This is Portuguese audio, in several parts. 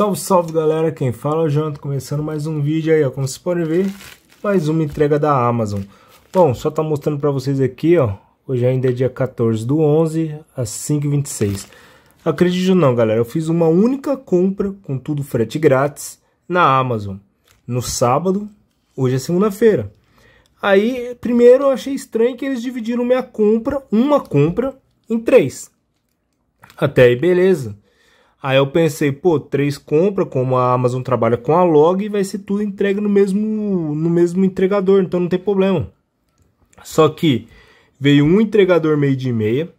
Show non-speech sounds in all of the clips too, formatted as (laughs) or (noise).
Salve, salve galera, quem fala é o começando mais um vídeo aí, ó, como vocês podem ver, mais uma entrega da Amazon. Bom, só tá mostrando para vocês aqui, ó, hoje ainda é dia 14 do 11, às 5h26. Acredito não, galera, eu fiz uma única compra, com tudo frete grátis, na Amazon, no sábado, hoje é segunda-feira. Aí, primeiro eu achei estranho que eles dividiram minha compra, uma compra, em três. Até aí, beleza. Aí eu pensei, pô, três compras, como a Amazon trabalha com a log, e vai ser tudo entregue no mesmo, no mesmo entregador, então não tem problema. Só que veio um entregador meio de meia,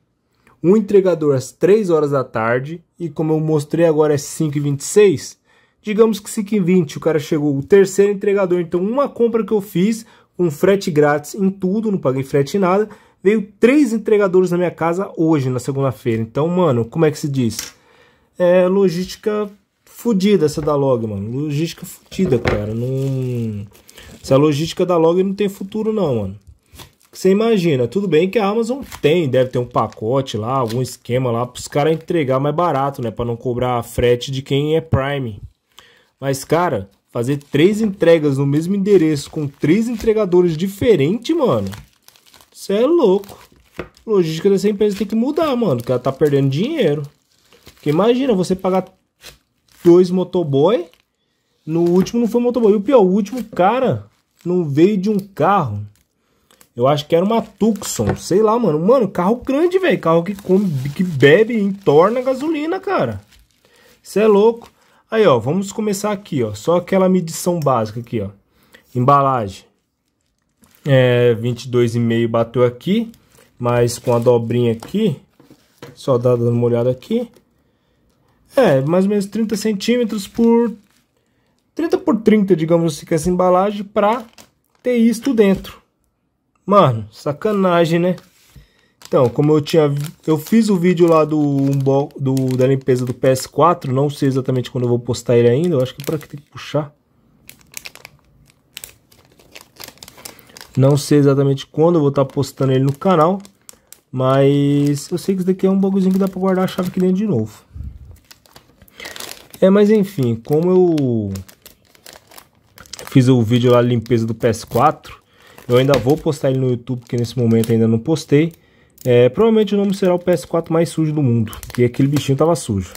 um entregador às 3 horas da tarde, e como eu mostrei agora é 5h26, digamos que 5h20 o cara chegou, o terceiro entregador, então uma compra que eu fiz, um frete grátis em tudo, não paguei frete em nada, veio três entregadores na minha casa hoje, na segunda-feira. Então, mano, como é que se diz? é logística fodida essa da log, mano. Logística fodida, cara. Não... Essa logística da log não tem futuro, não, mano. Você imagina, tudo bem que a Amazon tem, deve ter um pacote lá, algum esquema lá para os caras entregar mais barato, né? Para não cobrar frete de quem é Prime. Mas, cara, fazer três entregas no mesmo endereço com três entregadores diferentes, mano. Isso é louco. Logística dessa empresa tem que mudar, mano, que ela tá perdendo dinheiro. Porque imagina você pagar dois motoboy, no último não foi motoboy. E o pior, o último cara não veio de um carro. Eu acho que era uma Tucson, sei lá, mano. Mano, carro grande, velho. Carro que, come, que bebe, entorna gasolina, cara. Isso é louco. Aí, ó, vamos começar aqui, ó. Só aquela medição básica aqui, ó. Embalagem. É, 22,5 bateu aqui. Mas com a dobrinha aqui, só dando uma olhada aqui. É, mais ou menos 30 centímetros por 30 por 30, digamos assim, que essa embalagem para ter isto dentro. Mano, sacanagem, né? Então, como eu tinha eu fiz o vídeo lá do, do da limpeza do PS4, não sei exatamente quando eu vou postar ele ainda, eu acho que para que tem que puxar. Não sei exatamente quando eu vou estar tá postando ele no canal, mas eu sei que isso daqui é um bagulhozinho que dá para guardar a chave aqui dentro de novo. É, mas enfim, como eu fiz o vídeo lá de limpeza do PS4, eu ainda vou postar ele no YouTube, porque nesse momento ainda não postei. É, provavelmente o nome será o PS4 mais sujo do mundo, porque aquele bichinho tava sujo.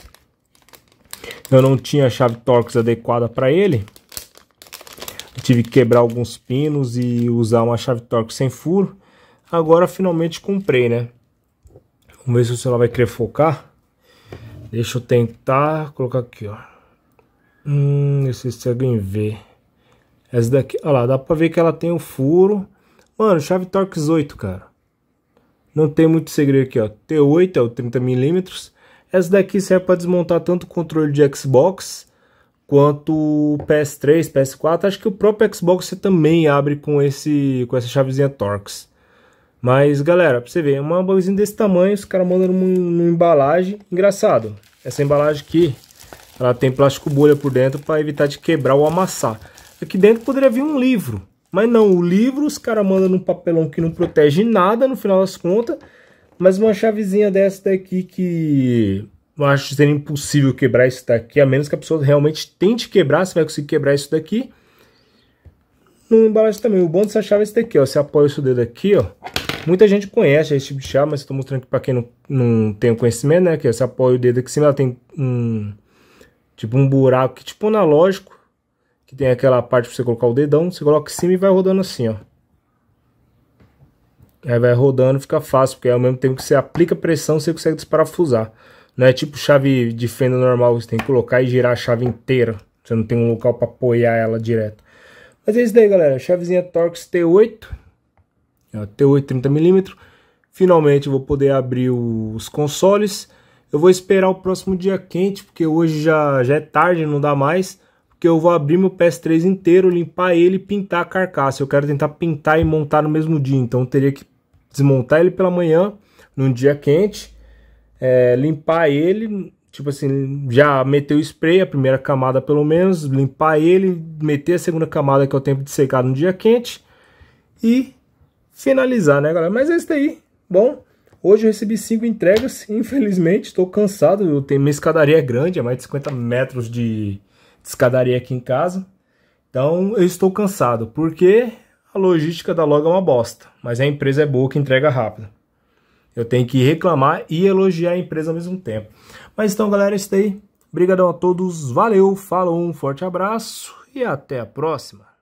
Eu não tinha chave Torx adequada para ele. Eu tive que quebrar alguns pinos e usar uma chave Torx sem furo. Agora finalmente comprei, né? Vamos ver se o celular vai querer focar. Deixa eu tentar colocar aqui, ó. Hum, não sei se alguém vê. Essa daqui, olha lá, dá pra ver que ela tem um furo. Mano, chave Torx 8, cara. Não tem muito segredo aqui, ó. T8 é o 30mm. Essa daqui serve para desmontar tanto o controle de Xbox quanto o PS3, PS4. Acho que o próprio Xbox você também abre com, esse, com essa chavezinha Torx. Mas, galera, pra você ver, é uma bagulhozinha desse tamanho, os caras mandam numa, numa embalagem. Engraçado, essa embalagem aqui, ela tem plástico bolha por dentro para evitar de quebrar ou amassar. Aqui dentro poderia vir um livro, mas não, o livro os caras mandam num papelão que não protege nada no final das contas. Mas uma chavezinha dessa daqui que eu acho ser impossível quebrar isso daqui, a menos que a pessoa realmente tente quebrar, se vai conseguir quebrar isso daqui. No embalagem também, o bom dessa chave é esse daqui, ó, você apoia o seu dedo aqui, ó, Muita gente conhece esse tipo de chá, mas estou mostrando aqui para quem não, não tem o conhecimento, né? Que você é apoia o dedo aqui em cima, ela tem um tipo um buraco, que, tipo analógico, que tem aquela parte para você colocar o dedão, você coloca em cima e vai rodando assim, ó. Aí vai rodando, fica fácil, porque ao mesmo tempo que você aplica pressão, você consegue desparafusar. Não é tipo chave de fenda normal, você tem que colocar e girar a chave inteira. Você não tem um local para apoiar ela direto. Mas é isso daí, galera. Chavezinha Torx T8. É T8 30mm. Finalmente vou poder abrir os consoles. Eu vou esperar o próximo dia quente, porque hoje já, já é tarde, não dá mais. Porque eu vou abrir meu PS3 inteiro, limpar ele e pintar a carcaça. Eu quero tentar pintar e montar no mesmo dia, então teria que desmontar ele pela manhã, num dia quente, é, limpar ele, tipo assim, já meter o spray, a primeira camada pelo menos, limpar ele, meter a segunda camada que é o tempo de secar no dia quente e finalizar, né, galera? Mas é isso aí. Bom, hoje eu recebi cinco entregas. (laughs) Infelizmente, estou cansado. Eu tenho, minha escadaria é grande, é mais de 50 metros de, de escadaria aqui em casa. Então, eu estou cansado, porque a logística da loja é uma bosta. Mas a empresa é boa que entrega rápido. Eu tenho que reclamar e elogiar a empresa ao mesmo tempo. Mas então, galera, é isso aí. Obrigadão a todos. Valeu, falou, um forte abraço e até a próxima.